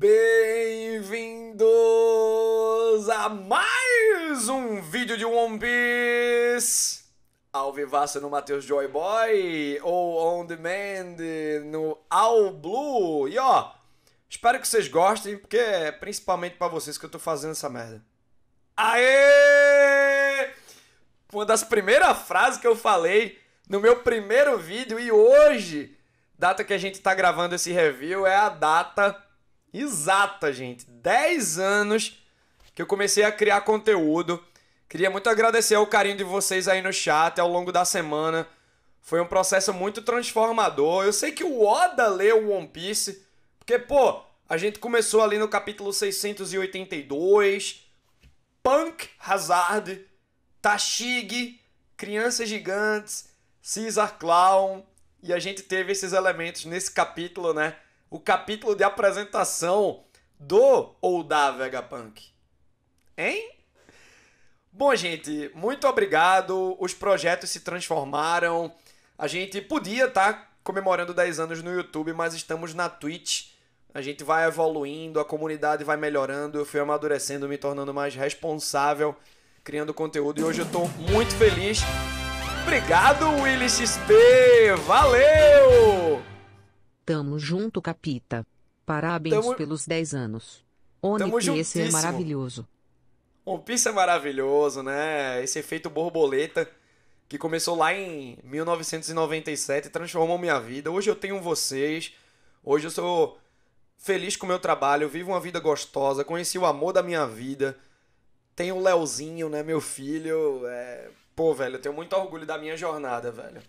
Bem-vindos a mais um vídeo de One Piece! Ao vivaço no Matheus Joy Boy ou On Demand no All Blue. E ó, espero que vocês gostem, porque é principalmente para vocês que eu tô fazendo essa merda. Aê! Uma das primeiras frases que eu falei no meu primeiro vídeo e hoje, data que a gente tá gravando esse review, é a data exata, gente. 10 anos que eu comecei a criar conteúdo. Queria muito agradecer o carinho de vocês aí no chat ao longo da semana. Foi um processo muito transformador. Eu sei que o Oda leu One Piece, porque, pô, a gente começou ali no capítulo 682. Punk Hazard, Tashig, Crianças Gigantes, Caesar Clown. E a gente teve esses elementos nesse capítulo, né? o capítulo de apresentação do ou da Vegapunk? Hein? Bom, gente, muito obrigado. Os projetos se transformaram. A gente podia estar tá comemorando 10 anos no YouTube, mas estamos na Twitch. A gente vai evoluindo, a comunidade vai melhorando, eu fui amadurecendo, me tornando mais responsável, criando conteúdo e hoje eu estou muito feliz. Obrigado, Willis XP! Valeu! Tamo junto, Capita. Parabéns Tamo... pelos 10 anos. One esse é maravilhoso. One Piece é maravilhoso, né? Esse efeito borboleta que começou lá em 1997 transformou minha vida. Hoje eu tenho vocês. Hoje eu sou feliz com o meu trabalho, vivo uma vida gostosa, conheci o amor da minha vida. Tenho o Leozinho, né, meu filho. É... Pô, velho, eu tenho muito orgulho da minha jornada, velho.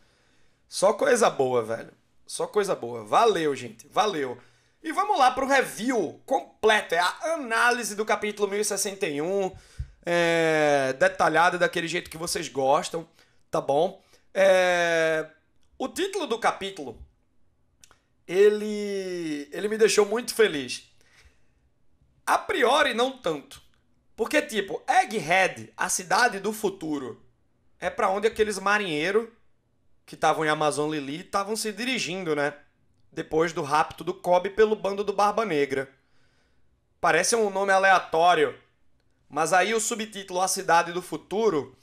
Só coisa boa, velho. Só coisa boa. Valeu, gente. Valeu. E vamos lá para o review completo. É a análise do capítulo 1061. É, detalhada daquele jeito que vocês gostam, tá bom? É, o título do capítulo ele, ele me deixou muito feliz. A priori, não tanto. Porque, tipo, Egghead, a cidade do futuro, é para onde aqueles marinheiros que estavam em Amazon Lily estavam se dirigindo, né? Depois do rapto do Cobb pelo bando do Barba Negra. Parece um nome aleatório, mas aí o subtítulo A Cidade do Futuro.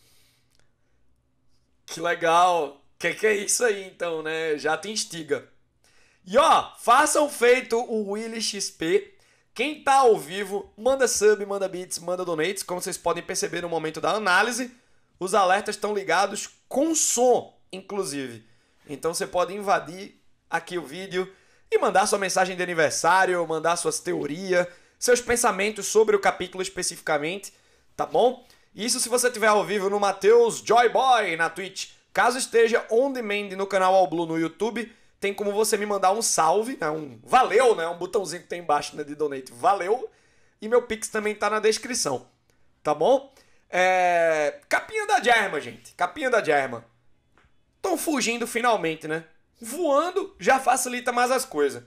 Que legal! Que que é isso aí então, né? Já te instiga. E ó, façam feito o Willy XP. Quem tá ao vivo, manda sub, manda bits, manda donates. Como vocês podem perceber no momento da análise, os alertas estão ligados com som inclusive. Então você pode invadir aqui o vídeo e mandar sua mensagem de aniversário, mandar suas teorias, seus pensamentos sobre o capítulo especificamente, tá bom? Isso se você estiver ao vivo no Matheus Joyboy na Twitch. Caso esteja on demand no canal All Blue no YouTube, tem como você me mandar um salve, né? um valeu, né? um botãozinho que tem embaixo né? de donate, valeu. E meu pix também tá na descrição, tá bom? É... Capinha da Germa, gente. Capinha da Germa estão fugindo finalmente, né? Voando já facilita mais as coisas.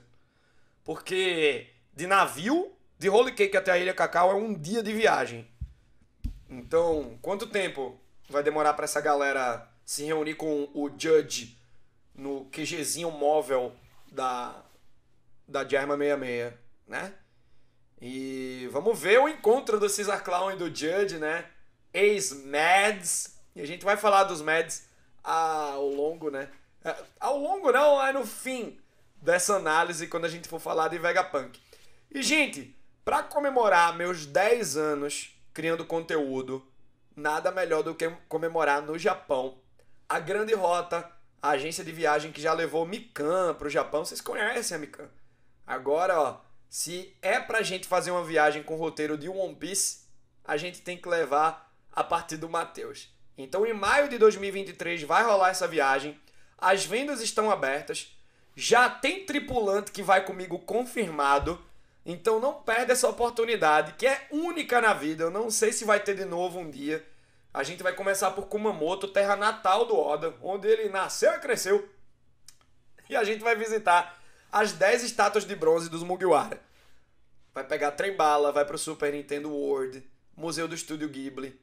Porque de navio, de Holy Cake até a Ilha Cacau é um dia de viagem. Então, quanto tempo vai demorar para essa galera se reunir com o Judge no QGzinho móvel da, da Germa 66, né? E vamos ver o encontro do Cesar Clown e do Judge, né? Ex-Mads. E a gente vai falar dos Mads ah, ao longo, né? É, ao longo não, é no fim dessa análise quando a gente for falar de Vegapunk. E gente, para comemorar meus 10 anos criando conteúdo, nada melhor do que comemorar no Japão. A Grande Rota, a agência de viagem que já levou Mikan pro Japão, vocês conhecem a Mikan. Agora, ó, se é pra gente fazer uma viagem com roteiro de One Piece, a gente tem que levar a partir do Matheus. Então, em maio de 2023 vai rolar essa viagem. As vendas estão abertas. Já tem tripulante que vai comigo confirmado. Então não perde essa oportunidade, que é única na vida. Eu não sei se vai ter de novo um dia. A gente vai começar por Kumamoto, terra natal do Oda, onde ele nasceu e cresceu. E a gente vai visitar as 10 estátuas de bronze dos Mugiwara. Vai pegar trem bala, vai pro Super Nintendo World, Museu do Estúdio Ghibli,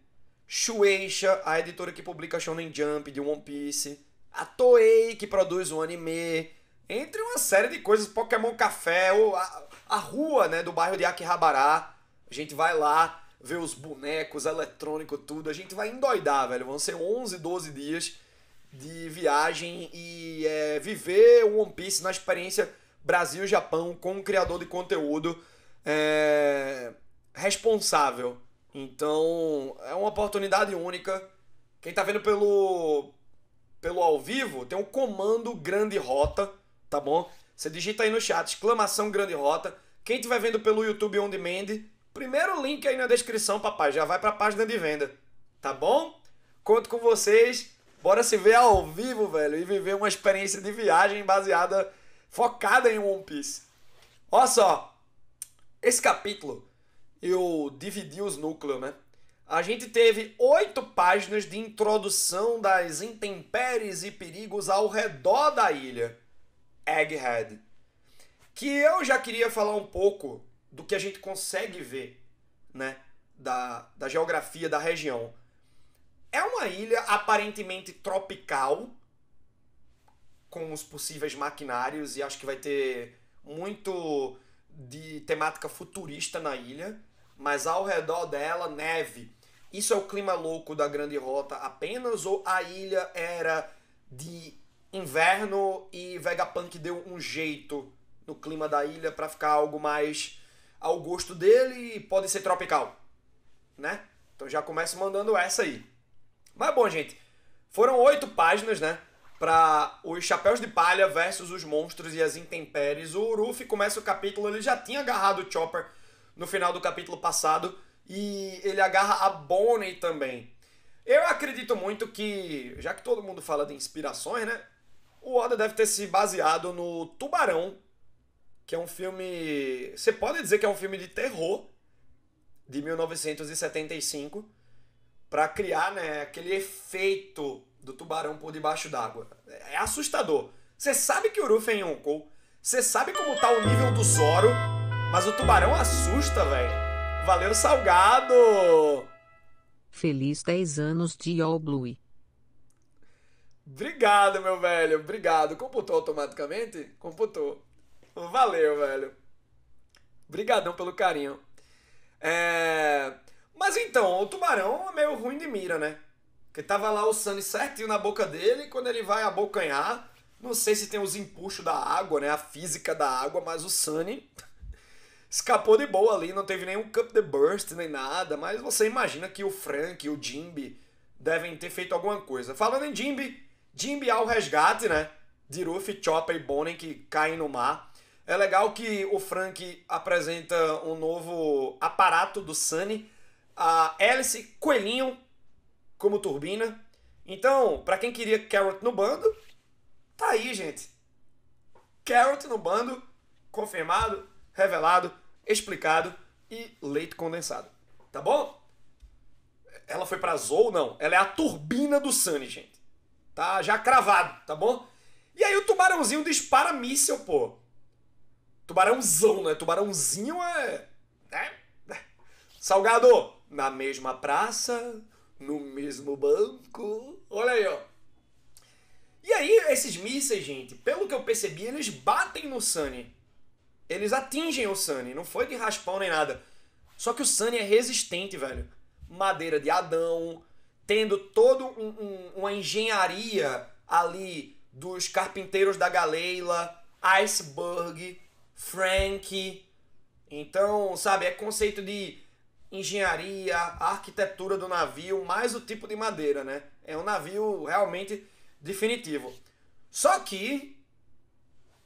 Shueisha, a editora que publica Shonen Jump de One Piece, a Toei, que produz o anime, entre uma série de coisas, Pokémon Café, ou a, a rua né, do bairro de Akihabara. A gente vai lá ver os bonecos, eletrônico, tudo. A gente vai endoidar, velho. Vão ser 11, 12 dias de viagem e é, viver o One Piece na experiência Brasil-Japão com um criador de conteúdo é, responsável então, é uma oportunidade única. Quem tá vendo pelo pelo ao vivo, tem um comando grande rota, tá bom? Você digita aí no chat exclamação grande rota. Quem tiver vendo pelo YouTube on demand, primeiro link aí na descrição, papai, já vai para a página de venda, tá bom? Conto com vocês. Bora se ver ao vivo, velho, e viver uma experiência de viagem baseada focada em One Piece. Olha só, esse capítulo eu dividi os núcleos, né? A gente teve oito páginas de introdução das intempéries e perigos ao redor da ilha, Egghead. Que eu já queria falar um pouco do que a gente consegue ver, né? Da, da geografia da região. É uma ilha aparentemente tropical, com os possíveis maquinários, e acho que vai ter muito de temática futurista na ilha mas ao redor dela neve. Isso é o clima louco da Grande Rota apenas ou a ilha era de inverno e Vegapunk deu um jeito no clima da ilha para ficar algo mais ao gosto dele e pode ser tropical, né? Então já começo mandando essa aí. Mas bom, gente, foram oito páginas, né? Para os chapéus de palha versus os monstros e as intempéries. O Ruffy começa o capítulo, ele já tinha agarrado o Chopper no final do capítulo passado e ele agarra a Bonnie também. Eu acredito muito que, já que todo mundo fala de inspirações, né? O Oda deve ter se baseado no Tubarão, que é um filme. Você pode dizer que é um filme de terror de 1975 para criar né, aquele efeito do tubarão por debaixo d'água. É assustador. Você sabe que o Ruff é Yonkou, você sabe como tá o nível do Zoro. Mas o tubarão assusta, velho. Valeu, salgado! Feliz 10 anos de All Blue. Obrigado, meu velho. Obrigado. Computou automaticamente? Computou. Valeu, velho. Obrigadão pelo carinho. É... Mas então, o tubarão é meio ruim de mira, né? Porque tava lá o Sunny certinho na boca dele, e quando ele vai abocanhar, não sei se tem os empuxos da água, né? A física da água, mas o Sunny escapou de boa ali, não teve nenhum Cup the Burst nem nada, mas você imagina que o Frank e o Jimby devem ter feito alguma coisa. Falando em Jimby, Jimby ao resgate, né? De Ruffy, Chopper e Bonin que caem no mar. É legal que o Frank apresenta um novo aparato do Sunny, a hélice coelhinho como turbina. Então, para quem queria Carrot no bando, tá aí, gente. Carrot no bando, confirmado revelado, explicado e leite condensado. Tá bom? Ela foi pra Zou ou não? Ela é a turbina do Sunny, gente. Tá já cravado, tá bom? E aí o tubarãozinho dispara míssil, pô. Tubarãozão, né? Tubarãozinho é. Né? Salgado, na mesma praça, no mesmo banco. Olha aí, ó. E aí, esses mísseis, gente, pelo que eu percebi, eles batem no Sunny. Eles atingem o Sunny, não foi de raspão nem nada. Só que o Sunny é resistente, velho. Madeira de Adão, tendo toda um, um, uma engenharia ali dos carpinteiros da Galeila, Iceberg, Frank. Então, sabe, é conceito de engenharia, arquitetura do navio, mais o tipo de madeira, né? É um navio realmente definitivo. Só que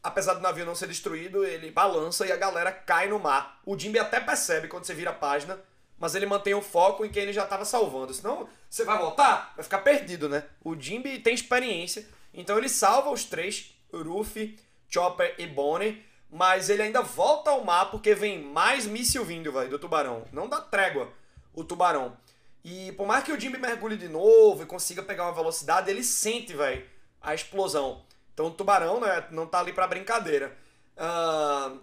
apesar do navio não ser destruído, ele balança e a galera cai no mar. O Jimmy até percebe quando você vira a página, mas ele mantém o foco em quem ele já estava salvando. Senão, você vai voltar, vai ficar perdido, né? O Jimmy tem experiência, então ele salva os três, Ruffy, Chopper e Bonnie, mas ele ainda volta ao mar porque vem mais míssil vindo, vai do tubarão. Não dá trégua o tubarão. E por mais que o Jimmy mergulhe de novo e consiga pegar uma velocidade, ele sente, vai a explosão. Então o tubarão né, não tá ali para brincadeira. Uh,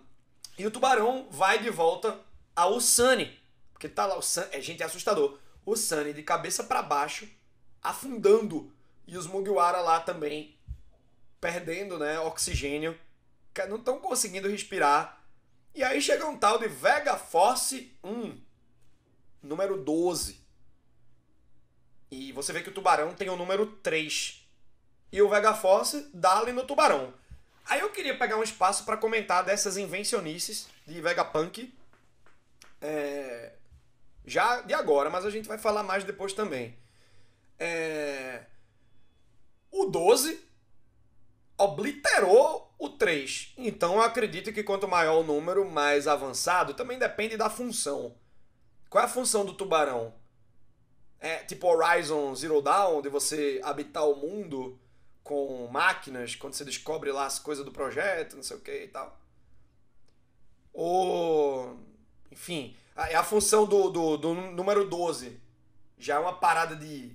e o tubarão vai de volta ao Sunny. Porque tá lá, o Sunny, é, gente, é assustador. O Sunny de cabeça para baixo, afundando. E os Mugiwara lá também, perdendo né, oxigênio. Não estão conseguindo respirar. E aí chega um tal de Vega Force 1, número 12. E você vê que o tubarão tem o número 3 e o Vega dali no Tubarão. Aí eu queria pegar um espaço para comentar dessas invencionices de Vegapunk. É, já de agora, mas a gente vai falar mais depois também. É, o 12 obliterou o 3. Então eu acredito que quanto maior o número, mais avançado, também depende da função. Qual é a função do tubarão? É tipo Horizon Zero Dawn, de você habitar o mundo com máquinas, quando você descobre lá as coisas do projeto, não sei o que e tal. Ou. Enfim, é a, a função do, do, do número 12. Já é uma parada de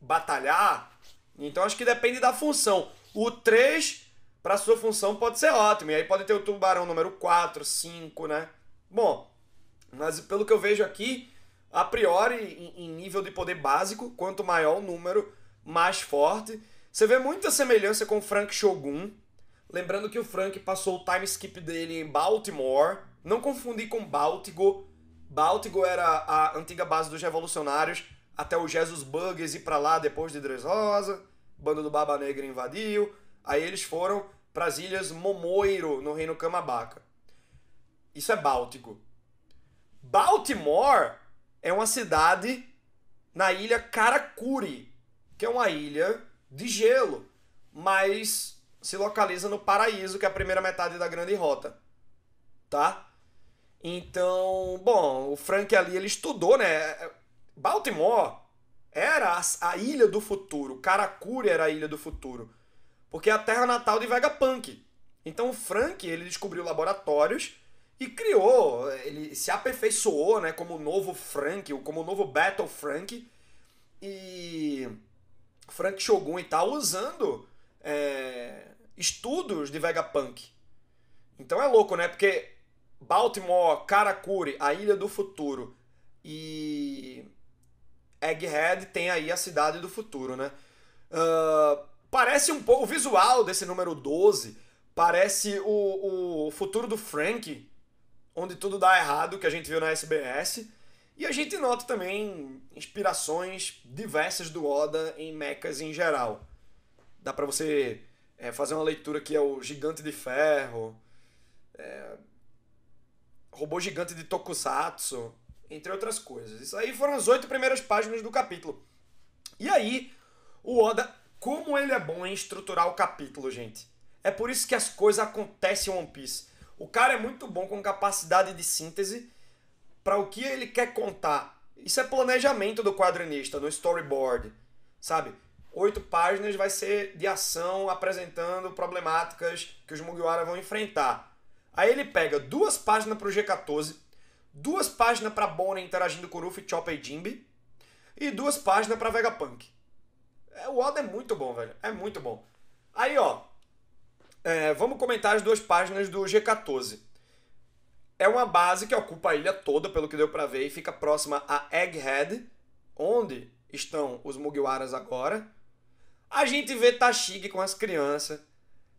batalhar. Então acho que depende da função. O 3, para sua função, pode ser ótimo. E aí pode ter o tubarão número 4, 5, né? Bom, mas pelo que eu vejo aqui, a priori, em, nível de poder básico, quanto maior o número, mais forte. Você vê muita semelhança com o Frank Shogun. Lembrando que o Frank passou o time skip dele em Baltimore. Não confundir com Baltigo. Baltigo era a antiga base dos revolucionários até o Jesus Bugs ir para lá depois de Dressrosa. O bando do Baba Negra invadiu. Aí eles foram para as ilhas Momoiro, no reino Camabaca. Isso é Báltico. Baltimore é uma cidade na ilha Karakuri, que é uma ilha de gelo, mas se localiza no Paraíso, que é a primeira metade da Grande Rota, tá? Então, bom, o Frank ali, ele estudou, né? Baltimore era a ilha do futuro, Karakuri era a ilha do futuro, porque é a terra natal de Vegapunk. Então o Frank, ele descobriu laboratórios e criou, ele se aperfeiçoou, né, como o novo Frank, como o novo Battle Frank, e Frank Shogun e tal, usando é, estudos de Vegapunk. Então é louco, né? Porque Baltimore, Karakuri, a Ilha do Futuro e Egghead tem aí a Cidade do Futuro, né? Uh, parece um pouco. O visual desse número 12 parece o, o futuro do Frank, onde tudo dá errado, que a gente viu na SBS. E a gente nota também inspirações diversas do Oda em mechas em geral. Dá para você é, fazer uma leitura que é o Gigante de Ferro, é, Robô Gigante de Tokusatsu, entre outras coisas. Isso aí foram as oito primeiras páginas do capítulo. E aí, o Oda, como ele é bom em estruturar o capítulo, gente. É por isso que as coisas acontecem em One Piece. O cara é muito bom com capacidade de síntese para o que ele quer contar. Isso é planejamento do quadrinista, no storyboard, sabe? Oito páginas vai ser de ação apresentando problemáticas que os Mugiwara vão enfrentar. Aí ele pega duas páginas para o G14, duas páginas para Bonnie interagindo com Ruffy, Chopper e Jimby e duas páginas para Vegapunk. É, o Oda é muito bom, velho. É muito bom. Aí, ó. É, vamos comentar as duas páginas do G14. É uma base que ocupa a ilha toda, pelo que deu para ver, e fica próxima a Egghead, onde estão os Mugiwaras agora. A gente vê Tashig com as crianças.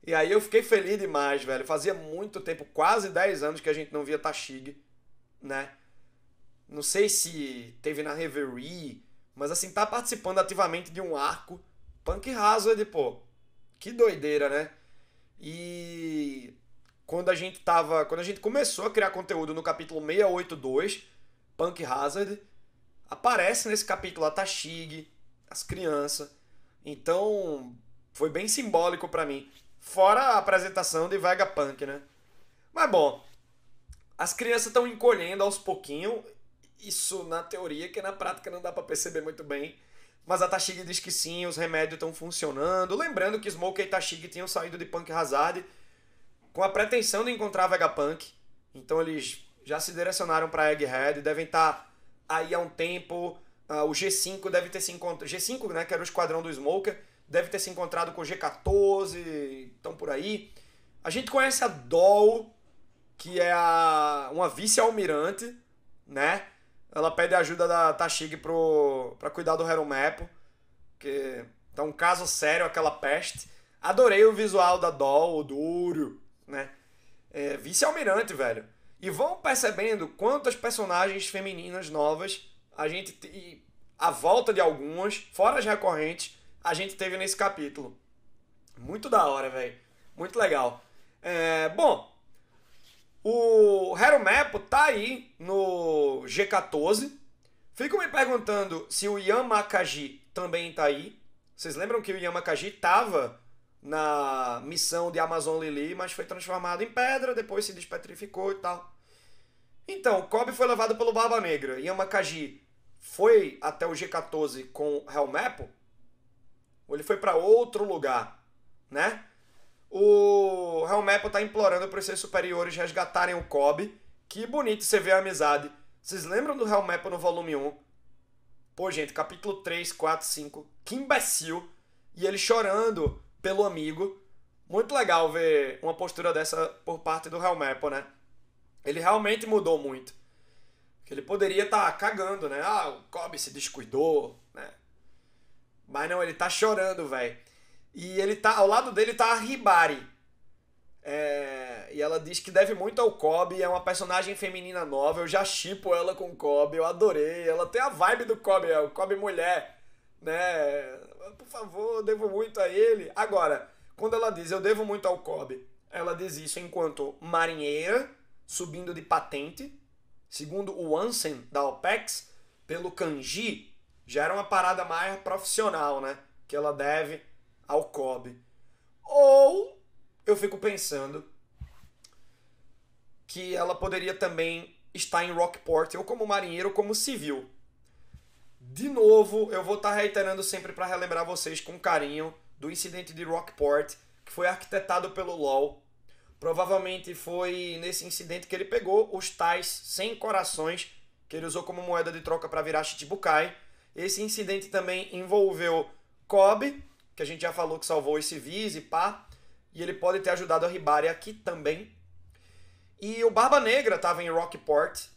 E aí eu fiquei feliz demais, velho. Fazia muito tempo, quase 10 anos que a gente não via Tashig, né? Não sei se teve na Reverie, mas assim, tá participando ativamente de um arco. Punk Hazard, pô. Que doideira, né? E quando a gente tava, quando a gente começou a criar conteúdo no capítulo 682, Punk Hazard, aparece nesse capítulo a Tashig, as crianças. Então, foi bem simbólico para mim. Fora a apresentação de Vegapunk, né? Mas bom, as crianças estão encolhendo aos pouquinho. Isso na teoria, que na prática não dá para perceber muito bem. Mas a Tashig diz que sim, os remédios estão funcionando. Lembrando que Smoke e Tashig tinham saído de Punk Hazard com a pretensão de encontrar Vegapunk. Então eles já se direcionaram para Egghead, devem estar tá aí há um tempo. Uh, o G5 deve ter se encontrado. G5, né? Que era o esquadrão do Smoker. Deve ter se encontrado com o G14. Então por aí. A gente conhece a Doll, que é a, uma vice-almirante, né? Ela pede ajuda da Tashig pro, pra cuidar do Heromepo, Que tá um caso sério aquela peste. Adorei o visual da Doll, o Duro né? É, Vice-almirante, velho. E vão percebendo quantas personagens femininas novas a gente. Te... a volta de algumas, fora as recorrentes, a gente teve nesse capítulo. Muito da hora, velho. Muito legal. É, bom, o Hero mapo tá aí no G14. fico me perguntando se o Yamakaji também tá aí. Vocês lembram que o Yamakaji tava na missão de Amazon Lily, mas foi transformado em pedra, depois se despetrificou e tal. Então, Cobb foi levado pelo Barba Negra. Yamakaji foi até o G14 com Helmepo? Ou ele foi para outro lugar, né? O Helmepo tá implorando para os seus superiores resgatarem o Cobb. Que bonito você vê a amizade. Vocês lembram do Helmepo no volume 1? Pô, gente, capítulo 3, 4, 5. Que imbecil. E ele chorando pelo amigo. Muito legal ver uma postura dessa por parte do Real Maple né? Ele realmente mudou muito. Que ele poderia estar tá cagando, né? Ah, o Kobe se descuidou, né? Mas não, ele tá chorando, velho. E ele tá. Ao lado dele tá a Ribari. É, e ela diz que deve muito ao Kobe, é uma personagem feminina nova. Eu já chipo ela com o Kobe, eu adorei. Ela tem a vibe do Kobe, é o Kobe mulher, né? por favor, eu devo muito a ele. Agora, quando ela diz eu devo muito ao Kobe, ela diz isso enquanto marinheira, subindo de patente, segundo o Ansem da OPEX, pelo kanji, já era uma parada mais profissional, né? Que ela deve ao Kobe. Ou eu fico pensando que ela poderia também estar em Rockport, ou como marinheiro, ou como civil de novo, eu vou estar tá reiterando sempre para relembrar vocês com carinho do incidente de Rockport, que foi arquitetado pelo LoL. Provavelmente foi nesse incidente que ele pegou os tais 100 corações que ele usou como moeda de troca para virar Shichibukai. Esse incidente também envolveu Kobe, que a gente já falou que salvou os civis e pá. E ele pode ter ajudado a Ribari aqui também. E o Barba Negra estava em Rockport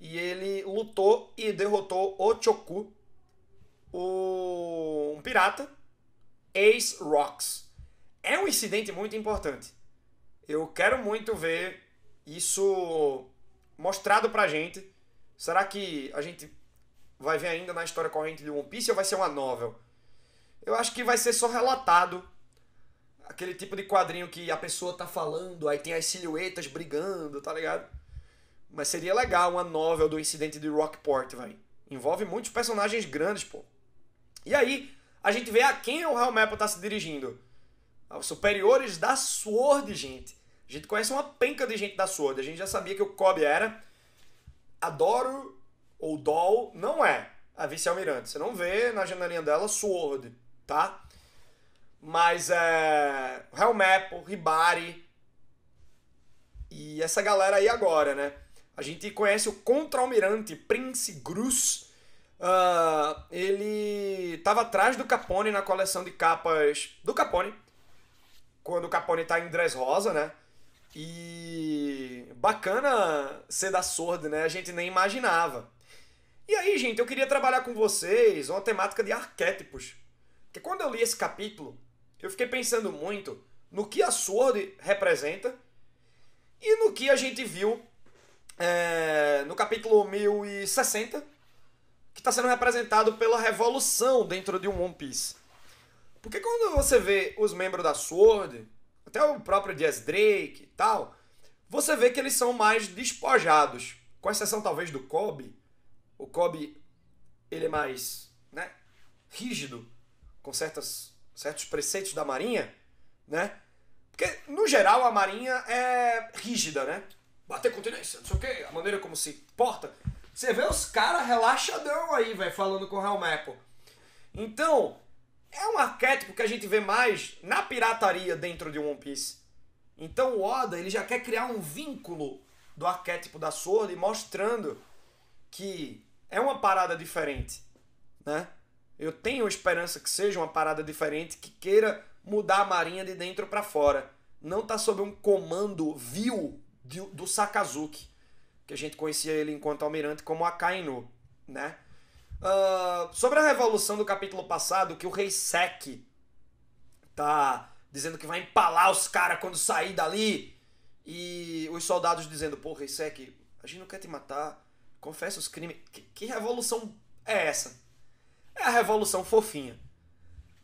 e ele lutou e derrotou Choku, o... um pirata, Ace Rocks. É um incidente muito importante. Eu quero muito ver isso mostrado pra gente. Será que a gente vai ver ainda na história corrente de One Piece ou vai ser uma novel? Eu acho que vai ser só relatado. Aquele tipo de quadrinho que a pessoa tá falando, aí tem as silhuetas brigando, tá ligado? Mas seria legal uma novel do incidente de Rockport, vai. Envolve muitos personagens grandes, pô. E aí, a gente vê a quem o Hellmapper tá se dirigindo. Aos superiores da Sword, gente. A gente conhece uma penca de gente da Sword. A gente já sabia que o Cobb era. Adoro ou Doll não é a vice-almirante. Você não vê na janelinha dela Sword, tá? Mas é. Hellmapper, Ribari. E essa galera aí agora, né? A gente conhece o contra-almirante Prince Grus. Uh, ah, ele estava atrás do Capone na coleção de capas do Capone. Quando o Capone está em dress rosa, né? E bacana ser da Sword, né? A gente nem imaginava. E aí, gente, eu queria trabalhar com vocês uma temática de arquétipos. Porque quando eu li esse capítulo, eu fiquei pensando muito no que a Sword representa e no que a gente viu é, no capítulo 1060, que está sendo representado pela revolução dentro de um One Piece. Porque quando você vê os membros da Sword, até o próprio Dias Drake e tal, você vê que eles são mais despojados, com exceção talvez do Kobe. O Kobe, ele é mais, né, rígido com certas, certos preceitos da Marinha, né? Porque no geral a Marinha é rígida, né? bater continência, não sei o quê, a maneira como se porta. Você vê os caras relaxadão aí, velho, falando com o Real Maple. Então, é um arquétipo que a gente vê mais na pirataria dentro de One Piece. Então o Oda, ele já quer criar um vínculo do arquétipo da Sword mostrando que é uma parada diferente, né? Eu tenho esperança que seja uma parada diferente que queira mudar a marinha de dentro para fora. Não tá sob um comando vil do, Sakazuki, que a gente conhecia ele enquanto almirante como Akainu, né? Uh, sobre a revolução do capítulo passado, que o rei Sek tá dizendo que vai empalar os caras quando sair dali, e os soldados dizendo, pô, rei Sek, a gente não quer te matar, confessa os crimes. Que, que revolução é essa? É a revolução fofinha.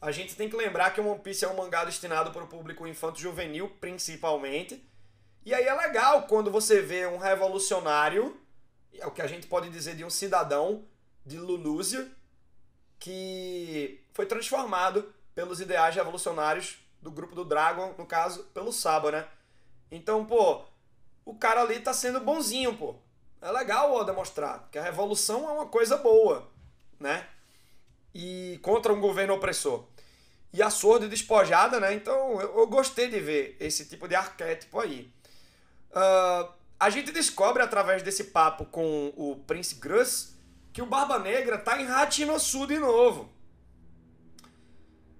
A gente tem que lembrar que o One Piece é um mangá destinado para o público infanto-juvenil, principalmente, e aí é legal quando você vê um revolucionário, é o que a gente pode dizer de um cidadão de Lunúzia, que foi transformado pelos ideais revolucionários do grupo do Dragon, no caso, pelo Saba, né? Então, pô, o cara ali tá sendo bonzinho, pô. É legal ó, demonstrar que a revolução é uma coisa boa, né? E contra um governo opressor. E a sorda e despojada, né? Então eu, eu gostei de ver esse tipo de arquétipo aí. Uh, a gente descobre através desse papo com o Prince Gruss que o Barba Negra tá em Sul de novo.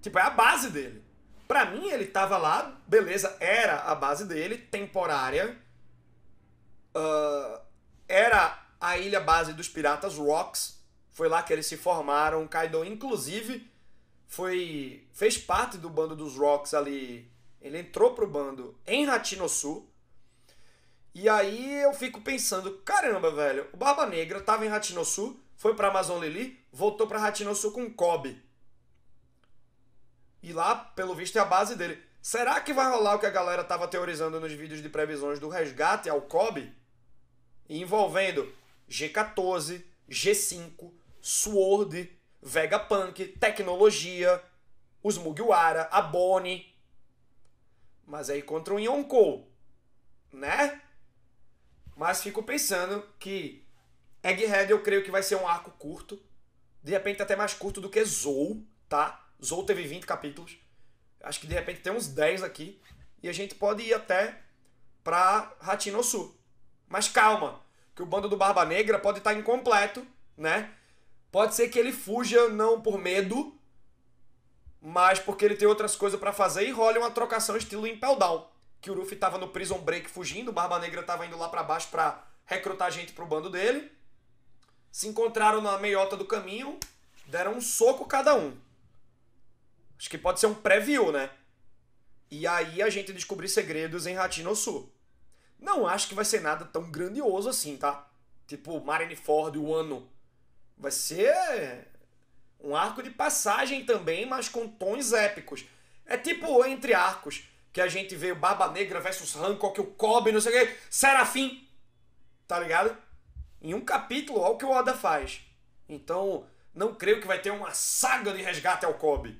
Tipo, é a base dele. Pra mim, ele tava lá, beleza, era a base dele, temporária. Uh, era a ilha base dos piratas Rocks. Foi lá que eles se formaram. Kaido, inclusive, foi fez parte do bando dos Rocks ali. Ele entrou pro bando em Sul. E aí eu fico pensando, caramba, velho, o Barba Negra tava em Ratinossu, foi pra Amazon Lili, voltou pra Ratinossu com Kobe. E lá, pelo visto, é a base dele. Será que vai rolar o que a galera tava teorizando nos vídeos de previsões do resgate ao Kobe? Envolvendo G14, G5, Sword, Vegapunk, tecnologia, os Mugiwara, a Bonnie. Mas aí contra o Yonkou, né? Mas fico pensando que Egghead eu creio que vai ser um arco curto. De repente tá até mais curto do que Zou, tá? Zou teve 20 capítulos. Acho que de repente tem uns 10 aqui. E a gente pode ir até pra Sul Mas calma, que o bando do Barba Negra pode estar tá incompleto, né? Pode ser que ele fuja não por medo, mas porque ele tem outras coisas para fazer e rola uma trocação estilo Impel Down que o Luffy tava no Prison Break fugindo, o Barba Negra tava indo lá para baixo pra recrutar gente pro bando dele. Se encontraram na meiota do caminho, deram um soco cada um. Acho que pode ser um preview, né? E aí a gente descobriu segredos em Ratinosu. Não acho que vai ser nada tão grandioso assim, tá? Tipo Marineford, o ano. Vai ser um arco de passagem também, mas com tons épicos. É tipo entre arcos que a gente veio Barba Negra versus Hancock, o Cobb, não sei o que, Serafim, tá ligado? Em um capítulo, olha o que o Oda faz. Então, não creio que vai ter uma saga de resgate ao Cobb.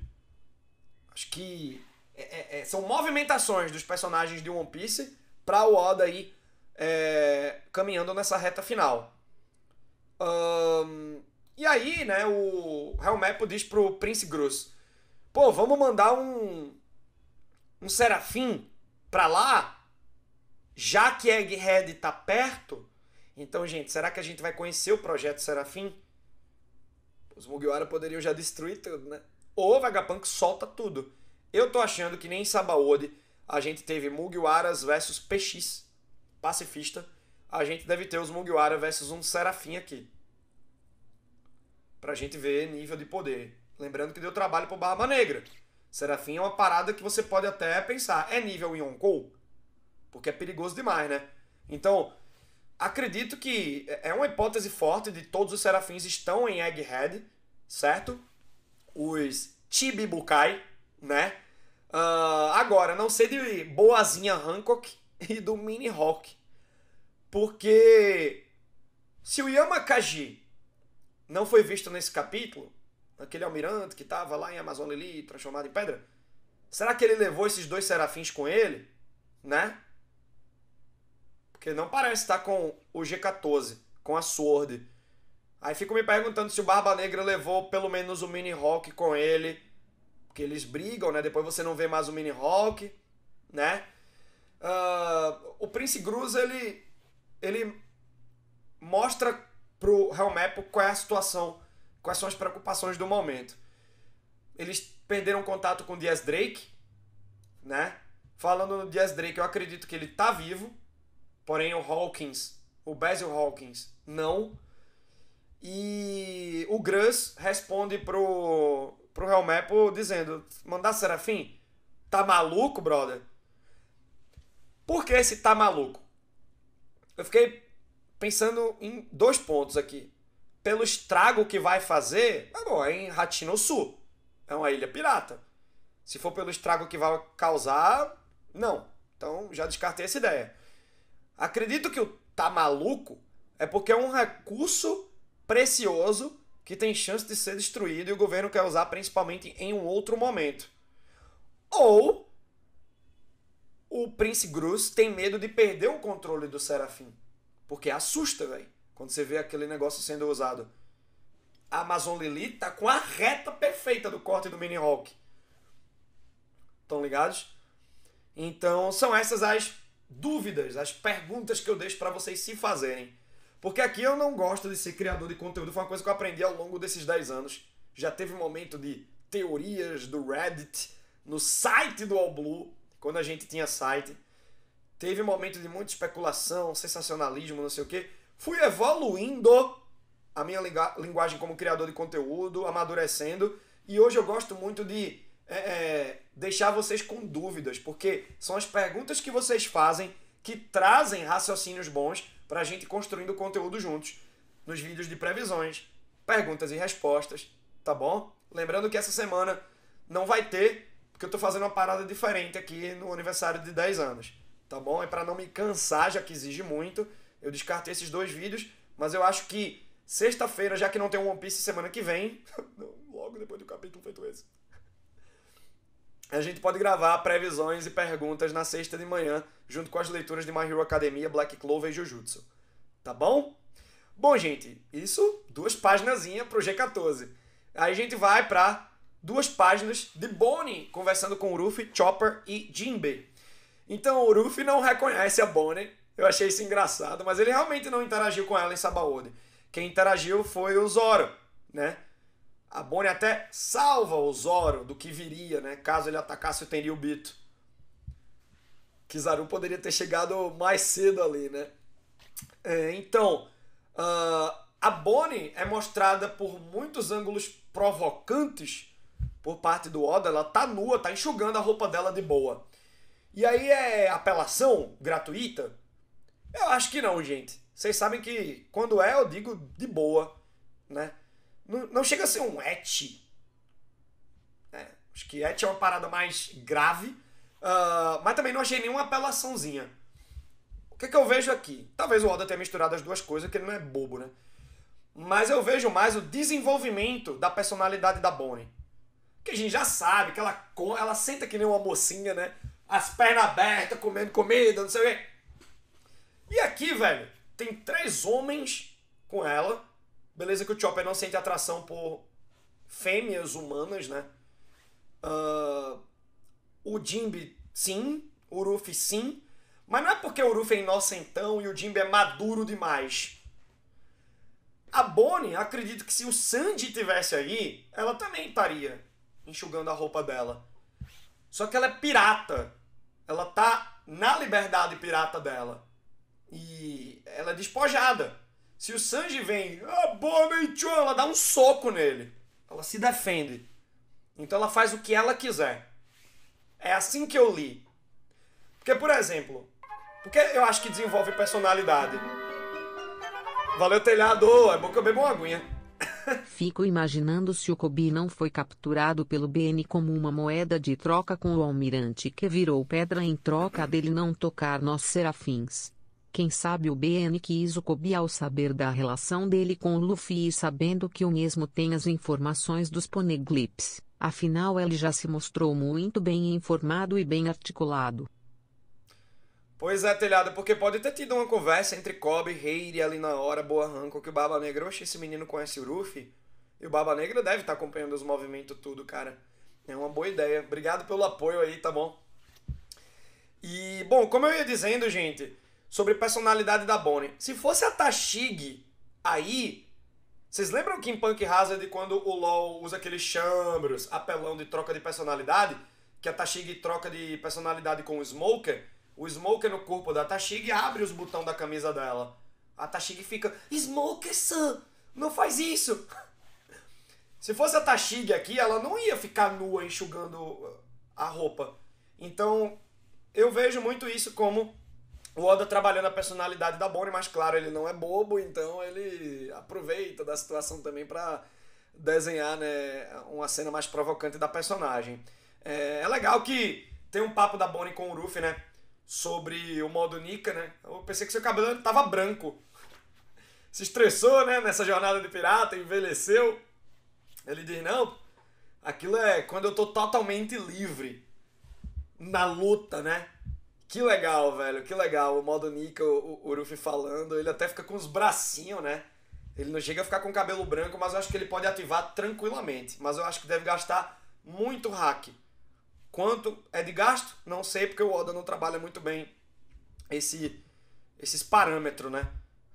Acho que é, é, é, são movimentações dos personagens de One Piece pra o Oda aí é, caminhando nessa reta final. Um, e aí, né, o Helmepo diz pro Prince Grus, pô, vamos mandar um, um serafim para lá, já que Egghead está perto, então, gente, será que a gente vai conhecer o projeto Serafim? Os Mugiwara poderiam já destruir tudo, né? Ou o Vegapunk solta tudo. Eu tô achando que nem em Sabaody a gente teve Mugiwaras versus PX, pacifista. A gente deve ter os Mugiwara versus um Serafim aqui. Pra gente ver nível de poder. Lembrando que deu trabalho pro Barba Negra. Serafim é uma parada que você pode até pensar, é nível Yonkou? Porque é perigoso demais, né? Então, acredito que é, é uma hipótese forte de todos os serafins estão em Egghead, certo? Os Chibibukai, né? Uh, agora, não sei de Boazinha Hancock e do Mini Rock. Porque se o Yamakaji não foi visto nesse capítulo, aquele almirante que estava lá em Amazônia ali, transformado em pedra, será que ele levou esses dois serafins com ele? Né? Porque não parece estar com o G14, com a Sword. Aí fico me perguntando se o Barba Negra levou pelo menos o Mini Hawk com ele. Porque eles brigam, né? Depois você não vê mais o Mini Hawk, né? Uh, o Prince Cruz, ele, ele mostra pro Helmepo qual é a situação quais são as preocupações do momento. Eles perderam contato com o Dias Drake, né? Falando no Dias Drake, eu acredito que ele tá vivo, porém o Hawkins, o Basil Hawkins, não. E o Grans responde pro, pro Helmepo dizendo: mandar Serafim, tá maluco, brother? Por que esse tá maluco? Eu fiquei pensando em dois pontos aqui pelo estrago que vai fazer, tá bom, é em Ratino Sul. É uma ilha pirata. Se for pelo estrago que vai causar, não. Então já descartei essa ideia. Acredito que o tá maluco é porque é um recurso precioso que tem chance de ser destruído e o governo quer usar principalmente em um outro momento. Ou o Prince Grus tem medo de perder o controle do Serafim. Porque assusta, velho. Quando você vê aquele negócio sendo usado. A Amazon Lily tá com a reta perfeita do corte do Mini Hawk. Estão ligados? Então, são essas as dúvidas, as perguntas que eu deixo para vocês se fazerem. Porque aqui eu não gosto de ser criador de conteúdo, foi uma coisa que eu aprendi ao longo desses 10 anos. Já teve um momento de teorias do Reddit no site do All Blue, quando a gente tinha site. Teve um momento de muita especulação, sensacionalismo, não sei o quê fui evoluindo a minha linguagem como criador de conteúdo, amadurecendo. E hoje eu gosto muito de é, é, deixar vocês com dúvidas, porque são as perguntas que vocês fazem que trazem raciocínios bons para a gente construindo conteúdo juntos nos vídeos de previsões, perguntas e respostas, tá bom? Lembrando que essa semana não vai ter, porque eu estou fazendo uma parada diferente aqui no aniversário de 10 anos, tá bom? É para não me cansar, já que exige muito. Eu descarto esses dois vídeos, mas eu acho que sexta-feira, já que não tem um One Piece semana que vem, logo depois do capítulo feito esse, a gente pode gravar previsões e perguntas na sexta de manhã, junto com as leituras de My Hero Academia, Black Clover e Jujutsu. Tá bom? Bom, gente, isso duas para pro G14. Aí a gente vai pra duas páginas de Bonnie conversando com Ruffy, Chopper e Jinbe. Então o Ruffy não reconhece a Bonnie eu achei isso engraçado, mas ele realmente não interagiu com ela em Sabaody. Quem interagiu foi o Zoro, né? A Bonnie até salva o Zoro do que viria, né? Caso ele atacasse o Tenryubito. Kizaru poderia ter chegado mais cedo ali, né? É, então, uh, a Bonnie é mostrada por muitos ângulos provocantes por parte do Oda. Ela tá nua, tá enxugando a roupa dela de boa. E aí é apelação gratuita? Eu acho que não, gente. Vocês sabem que quando é, eu digo de boa, né? Não, não chega a ser um et. É, acho que et é uma parada mais grave, uh, mas também não achei nenhuma apelaçãozinha. O que, é que eu vejo aqui? Talvez o Oda tenha misturado as duas coisas, que ele não é bobo, né? Mas eu vejo mais o desenvolvimento da personalidade da Bonnie. Que a gente já sabe que ela, ela senta que nem uma mocinha, né? As pernas abertas, comendo comida, não sei o quê e aqui, velho, tem três homens com ela. Beleza que o Chopper não sente atração por fêmeas humanas, né? Uh, o Jimbe, sim. O Ruffy, sim. Mas não é porque o Ruffy é inocentão e o Jimbe é maduro demais. A Bonnie, acredito que se o Sandy tivesse aí, ela também estaria enxugando a roupa dela. Só que ela é pirata. Ela tá na liberdade pirata dela. E ela é despojada. Se o Sanji vem, Abomination, ah, ela dá um soco nele. Ela se defende. Então ela faz o que ela quiser. É assim que eu li. Porque, por exemplo, porque eu acho que desenvolve personalidade. Valeu, telhado. É bom que eu bebo uma aguinha. Fico imaginando se o Kobi não foi capturado pelo BN como uma moeda de troca com o almirante que virou pedra em troca dele não tocar nos serafins. Quem sabe o BN quis o Kobe ao saber da relação dele com o Luffy e sabendo que o mesmo tem as informações dos Poneglyphs, afinal ele já se mostrou muito bem informado e bem articulado. Pois é, telhado, porque pode ter tido uma conversa entre Kobe, Heidi ali na hora, Boa Hancock que o Baba Negra. Oxe, esse menino conhece o Luffy. E o Baba Negra deve estar tá acompanhando os movimentos tudo, cara. É uma boa ideia. Obrigado pelo apoio aí, tá bom? E, bom, como eu ia dizendo, gente, sobre personalidade da Bonnie. Se fosse a Tashig aí, vocês lembram que em Punk Hazard quando o LoL usa aqueles chambros, apelão de troca de personalidade, que a Tashig troca de personalidade com o Smoker? O Smoker no corpo da Tashig abre os botões da camisa dela. A Tashig fica, Smoker, san, não faz isso! Se fosse a Tashig aqui, ela não ia ficar nua enxugando a roupa. Então, eu vejo muito isso como o Oda trabalhando a personalidade da Bonnie, mas claro, ele não é bobo, então ele aproveita da situação também para desenhar né, uma cena mais provocante da personagem. É, é, legal que tem um papo da Bonnie com o Ruffy, né? Sobre o modo Nika, né? Eu pensei que seu cabelo tava branco. Se estressou, né? Nessa jornada de pirata, envelheceu. Ele diz, não, aquilo é quando eu tô totalmente livre. Na luta, né? Que legal, velho, que legal. O modo Nika, o, o Urufi falando, ele até fica com os bracinhos, né? Ele não chega a ficar com o cabelo branco, mas eu acho que ele pode ativar tranquilamente. Mas eu acho que deve gastar muito hack. Quanto é de gasto? Não sei, porque o Oda não trabalha muito bem esse, esses parâmetros, né?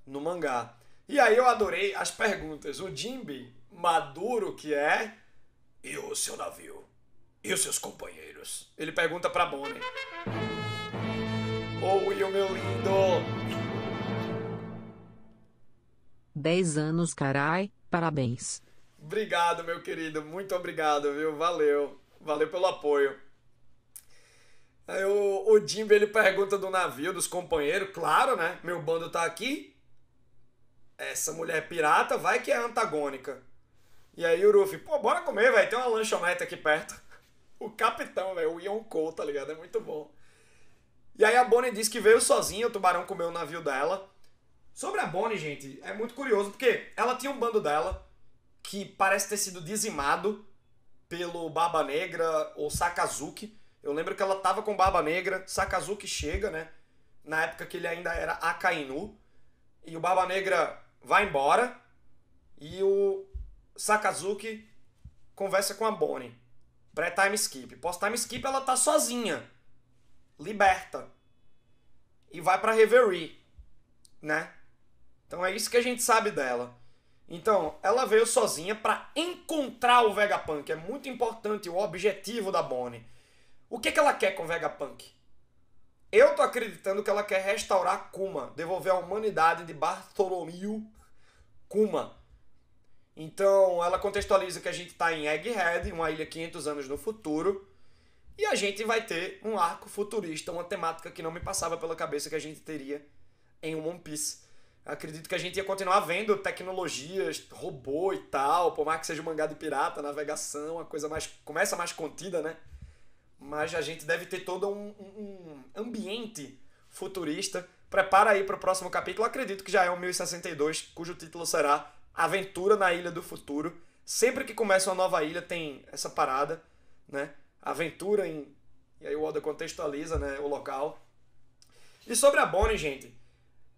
No mangá. E aí eu adorei as perguntas. O Jimby, maduro que é, e o seu navio? E os seus companheiros? Ele pergunta pra Bonnie. Oh, Will, meu lindo! 10 anos, carai, parabéns. Obrigado, meu querido, muito obrigado, viu? Valeu, valeu pelo apoio. Aí o, o ele pergunta do navio, dos companheiros, claro, né? Meu bando tá aqui. Essa mulher pirata vai que é antagônica. E aí o Ruffy, pô, bora comer, velho, tem uma lanchonete aqui perto. O capitão, velho, o Yonkou, tá ligado? É muito bom. E aí a Bonnie disse que veio sozinha, o tubarão comeu o navio dela. Sobre a Bonnie, gente, é muito curioso, porque ela tinha um bando dela que parece ter sido dizimado pelo Barba Negra ou Sakazuki. Eu lembro que ela tava com Barba Negra, Sakazuki chega, né? Na época que ele ainda era Akainu. E o Barba Negra vai embora e o Sakazuki conversa com a Bonnie. Pré-time skip. Pós-time skip ela tá sozinha liberta e vai para Reverie, né? Então é isso que a gente sabe dela. Então, ela veio sozinha para encontrar o Vegapunk, é muito importante o objetivo da Bonnie. O que, que ela quer com o Vegapunk? Eu tô acreditando que ela quer restaurar Kuma, devolver a humanidade de Bartolomeu Kuma. Então, ela contextualiza que a gente está em Egghead, uma ilha 500 anos no futuro, e a gente vai ter um arco futurista, uma temática que não me passava pela cabeça que a gente teria em One Piece. Acredito que a gente ia continuar vendo tecnologias, robô e tal, por mais que seja um mangá de pirata, navegação, a coisa mais. começa mais contida, né? Mas a gente deve ter todo um, um ambiente futurista. Prepara aí para o próximo capítulo, acredito que já é o 1062, cujo título será Aventura na Ilha do Futuro. Sempre que começa uma nova ilha tem essa parada, né? aventura em. E aí o Oda contextualiza né, o local. E sobre a Bonnie, gente,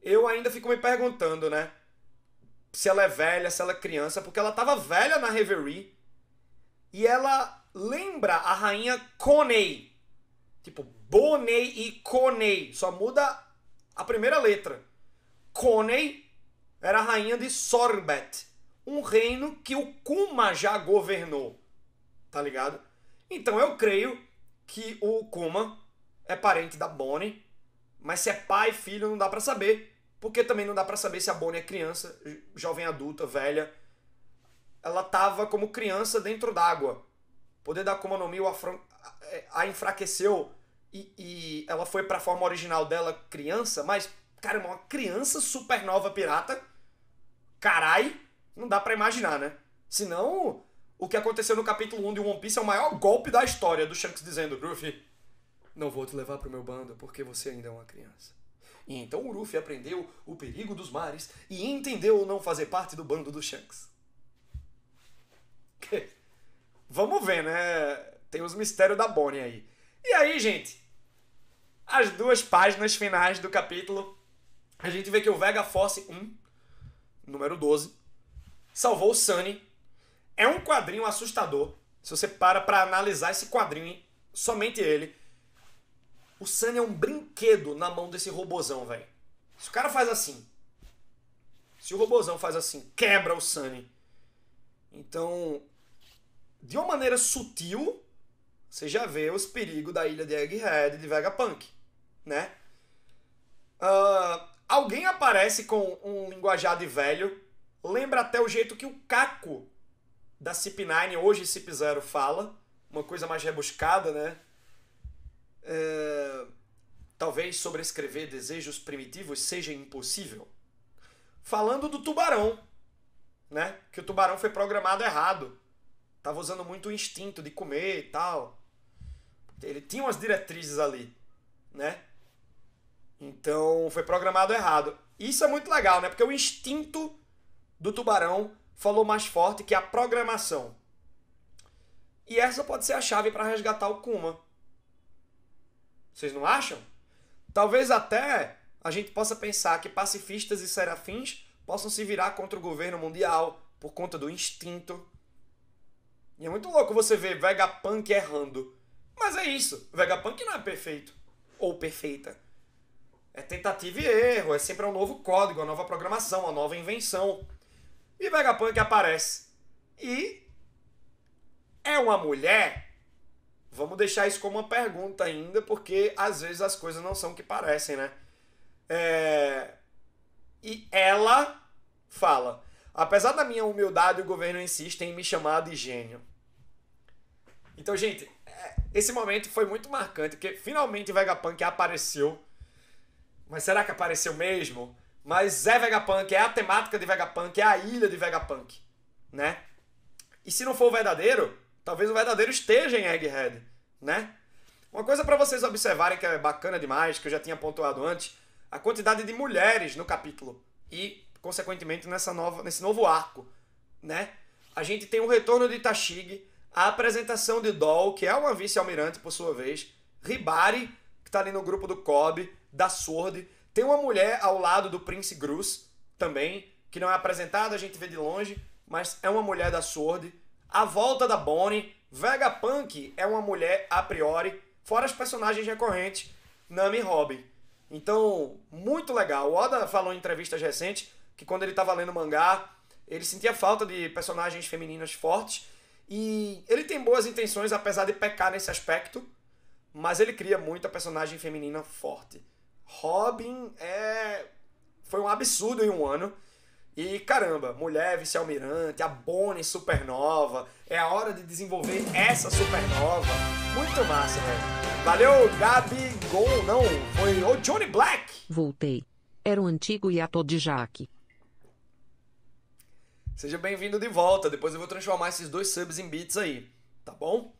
eu ainda fico me perguntando, né? Se ela é velha, se ela é criança, porque ela tava velha na Reverie e ela lembra a rainha Coney. Tipo, Bonnie e Coney. Só muda a primeira letra. Coney era a rainha de Sorbet, um reino que o Kuma já governou. Tá ligado? Então eu creio que o Kuma é parente da Bonnie, mas se é pai filho não dá para saber, porque também não dá para saber se a Bonnie é criança, jovem adulta, velha. Ela tava como criança dentro d'água. O poder da Kuma no Mi a enfraqueceu e, e ela foi para a forma original dela criança, mas cara uma criança supernova pirata. Carai, não dá para imaginar, né? Senão o que aconteceu no capítulo 1 de One Piece é o maior golpe da história do Shanks dizendo, Ruffy, não vou te levar pro meu bando porque você ainda é uma criança. E então o Ruffy aprendeu o perigo dos mares e entendeu não fazer parte do bando do Shanks. Vamos ver, né? Tem os mistérios da Bonnie aí. E aí, gente? As duas páginas finais do capítulo, a gente vê que o Vega Force 1, número 12, salvou o Sunny é um quadrinho assustador. Se você para para analisar esse quadrinho, somente ele. O Sunny é um brinquedo na mão desse robozão, velho. Se o cara faz assim, se o robozão faz assim, quebra o Sunny. Então, de uma maneira sutil, você já vê os perigos da ilha de Egghead e de Vegapunk, né? Uh, alguém aparece com um linguajar de velho, lembra até o jeito que o Caco da cip 9 hoje cip 0 fala, uma coisa mais rebuscada, né? É, talvez sobrescrever desejos primitivos seja impossível. Falando do tubarão, né? Que o tubarão foi programado errado. Tava usando muito o instinto de comer e tal. Ele tinha umas diretrizes ali, né? Então foi programado errado. Isso é muito legal, né? Porque o instinto do tubarão falou mais forte que a programação. E essa pode ser a chave para resgatar o Kuma. Vocês não acham? Talvez até a gente possa pensar que pacifistas e serafins possam se virar contra o governo mundial por conta do instinto. E é muito louco você ver Vegapunk errando. Mas é isso, Vegapunk não é perfeito ou perfeita. É tentativa e erro, é sempre um novo código, uma nova programação, uma nova invenção. E Vegapunk aparece. E é uma mulher? Vamos deixar isso como uma pergunta ainda, porque às vezes as coisas não são o que parecem, né? É... E ela fala: apesar da minha humildade, o governo insiste em me chamar de gênio. Então, gente, é, esse momento foi muito marcante, porque finalmente Vegapunk apareceu. Mas será que apareceu mesmo? Mas é Vegapunk, é a temática de Vegapunk, é a ilha de Vegapunk, né? E se não for o verdadeiro, talvez o verdadeiro esteja em Egghead, né? Uma coisa para vocês observarem que é bacana demais, que eu já tinha pontuado antes, a quantidade de mulheres no capítulo e, consequentemente, nessa nova, nesse novo arco, né? A gente tem o retorno de Tashig, a apresentação de Doll, que é uma vice-almirante por sua vez, Ribari, que tá ali no grupo do Cobb, da Sword, tem uma mulher ao lado do Prince Grus também, que não é apresentada, a gente vê de longe, mas é uma mulher da Sword. A volta da Bonnie, Vegapunk é uma mulher a priori, fora as personagens recorrentes, Nami e Robin. Então, muito legal. O Oda falou em entrevistas recentes que quando ele estava lendo mangá, ele sentia falta de personagens femininas fortes. E ele tem boas intenções, apesar de pecar nesse aspecto, mas ele cria muita personagem feminina forte. Robin é. Foi um absurdo em um ano. E caramba, mulher vice-almirante, a Bonnie supernova. É a hora de desenvolver essa supernova. Muito massa, velho. Valeu, Gabi Gol Não, foi o Johnny Black. Voltei. Era o antigo Yato de Jaque. Seja bem-vindo de volta. Depois eu vou transformar esses dois subs em bits aí. Tá bom?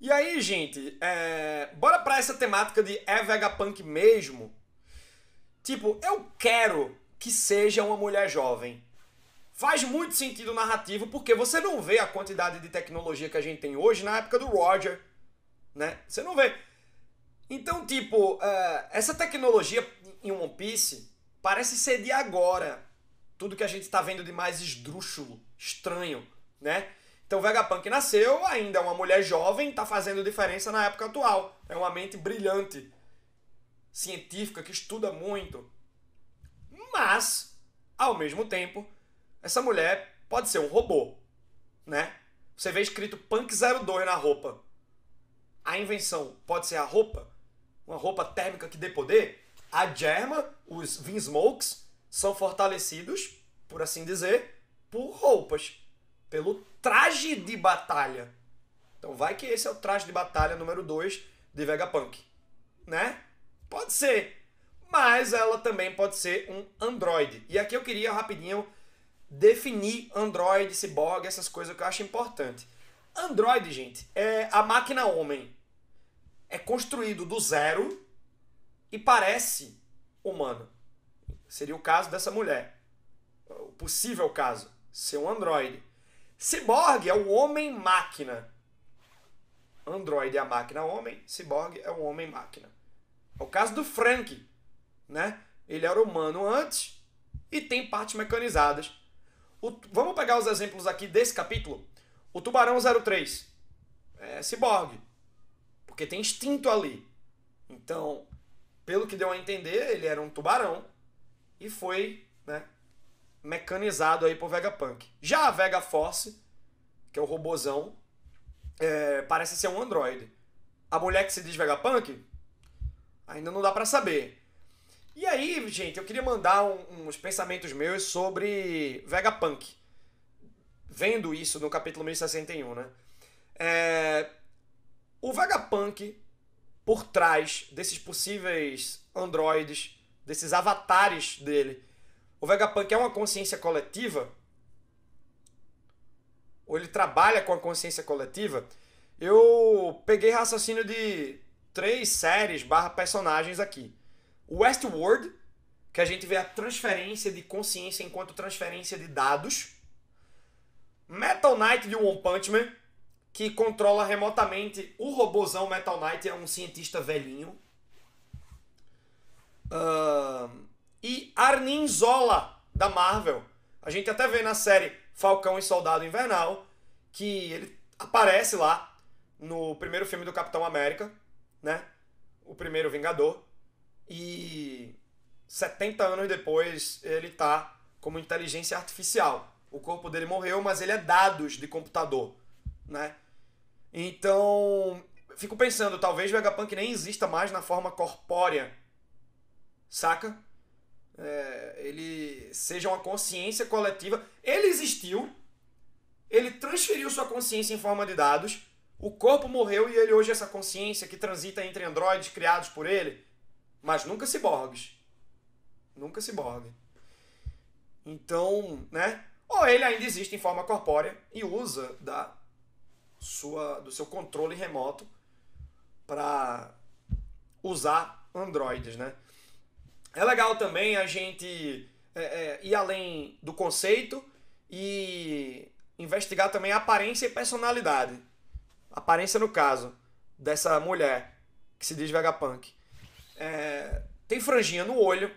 E aí, gente, é... bora pra essa temática de é Vegapunk mesmo? Tipo, eu quero que seja uma mulher jovem. Faz muito sentido narrativo, porque você não vê a quantidade de tecnologia que a gente tem hoje na época do Roger, né? Você não vê. Então, tipo, é, essa tecnologia em One Piece parece ser de agora. Tudo que a gente está vendo de mais esdrúxulo, estranho, né? Então Vegapunk nasceu, ainda é uma mulher jovem, está fazendo diferença na época atual. É uma mente brilhante, científica, que estuda muito. Mas, ao mesmo tempo, essa mulher pode ser um robô, né? Você vê escrito Punk 02 na roupa. A invenção pode ser a roupa? Uma roupa térmica que dê poder? A Germa, os Vinsmokes, são fortalecidos, por assim dizer, por roupas pelo traje de batalha. Então vai que esse é o traje de batalha número 2 de Vegapunk, né? Pode ser. Mas ela também pode ser um Android. E aqui eu queria rapidinho definir Android, Cyborg, essas coisas que eu acho importante. Android, gente, é a máquina homem. É construído do zero e parece humano. Seria o caso dessa mulher. O possível caso, ser um androide. Cyborg é o homem-máquina. Android é a máquina homem, Cyborg é o homem-máquina. É o caso do Frank, né? Ele era humano antes e tem partes mecanizadas. O, vamos pegar os exemplos aqui desse capítulo. O Tubarão 03 é Cyborg, porque tem instinto ali. Então, pelo que deu a entender, ele era um tubarão e foi né, mecanizado aí pro Vegapunk. Já a Vega Force, que é o robozão, é, parece ser um androide. A mulher que se diz Vegapunk, ainda não dá para saber. E aí, gente, eu queria mandar um, uns pensamentos meus sobre Vegapunk. Vendo isso no capítulo 1061, né? É, o Vegapunk, por trás desses possíveis androides, desses avatares dele, o Vegapunk é uma consciência coletiva? Ou ele trabalha com a consciência coletiva? Eu peguei raciocínio de três séries barra personagens aqui. Westworld, que a gente vê a transferência de consciência enquanto transferência de dados. Metal Knight de One Punch Man, que controla remotamente o robôzão Metal Knight, é um cientista velhinho. Uh, e Arnim Zola, da Marvel. A gente até vê na série Falcão e Soldado Invernal, que ele aparece lá no primeiro filme do Capitão América, né? O primeiro Vingador. E 70 anos depois ele tá como inteligência artificial. O corpo dele morreu, mas ele é dados de computador, né? Então, fico pensando, talvez o Vegapunk nem exista mais na forma corpórea. Saca? é, ele seja uma consciência coletiva. Ele existiu, ele transferiu sua consciência em forma de dados, o corpo morreu e ele hoje é essa consciência que transita entre androides criados por ele, mas nunca ciborgues. Nunca ciborgue. Então, né? Ou ele ainda existe em forma corpórea e usa da sua do seu controle remoto para usar androides, né? É legal também a gente é, é, ir além do conceito e investigar também aparência e personalidade. Aparência, no caso, dessa mulher que se diz Vegapunk. É, tem franjinha no olho,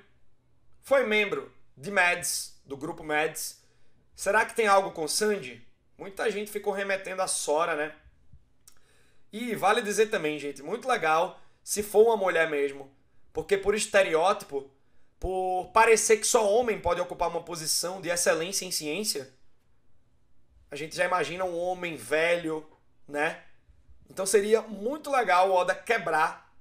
foi membro de Mads, do grupo Mads. Será que tem algo com Sandy? Muita gente ficou remetendo a Sora, né? E vale dizer também, gente, muito legal, se for uma mulher mesmo, porque por estereótipo, por parecer que só homem pode ocupar uma posição de excelência em ciência, a gente já imagina um homem velho, né? Então seria muito legal o Oda quebrar.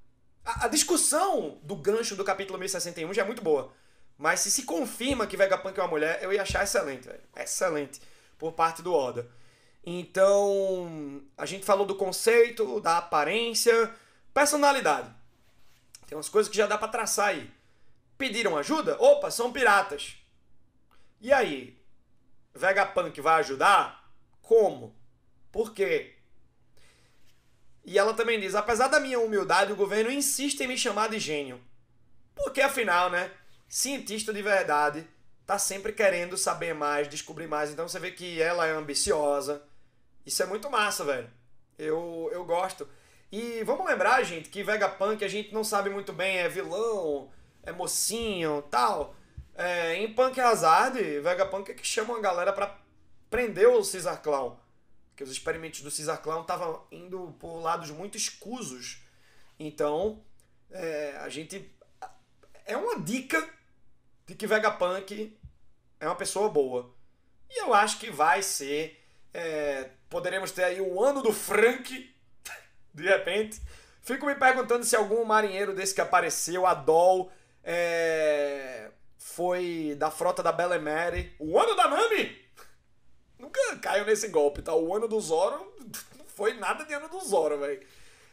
A, a discussão do gancho do capítulo 1061 já é muito boa. Mas se se confirma que Vegapunk é uma mulher, eu ia achar excelente, velho. Excelente. Por parte do Oda. Então, a gente falou do conceito, da aparência, personalidade. Tem umas coisas que já dá para traçar aí. Pediram ajuda? Opa, são piratas. E aí? Vegapunk vai ajudar? Como? Por quê? E ela também diz: apesar da minha humildade, o governo insiste em me chamar de gênio. Porque afinal, né? Cientista de verdade tá sempre querendo saber mais, descobrir mais. Então você vê que ela é ambiciosa. Isso é muito massa, velho. Eu, eu gosto. E vamos lembrar, gente, que Vegapunk a gente não sabe muito bem, é vilão, é mocinho tal. É, em Punk é Hazard, Vegapunk é que chama a galera para prender o Caesar Clown. Porque os experimentos do Caesar Clown estavam indo por lados muito escusos. Então, é, a gente. É uma dica de que Vegapunk é uma pessoa boa. E eu acho que vai ser. É, poderemos ter aí o ano do Frank de repente. Fico me perguntando se algum marinheiro desse que apareceu, a Doll, é... foi da frota da Belemere. O ano da Nami! Nunca caiu nesse golpe, tá? O ano do Zoro não foi nada de ano do Zoro, velho.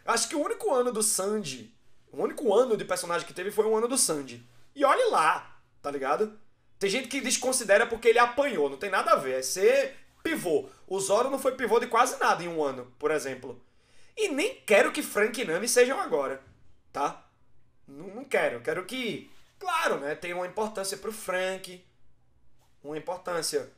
Acho que o único ano do Sandy, o único ano de personagem que teve foi o ano do Sandy. E olhe lá, tá ligado? Tem gente que desconsidera porque ele apanhou, não tem nada a ver. É ser pivô. O Zoro não foi pivô de quase nada em um ano, por exemplo. E nem quero que Frank e Nami sejam agora, tá? Não, não quero. Quero que, claro, né, tenha uma importância pro Frank, uma importância,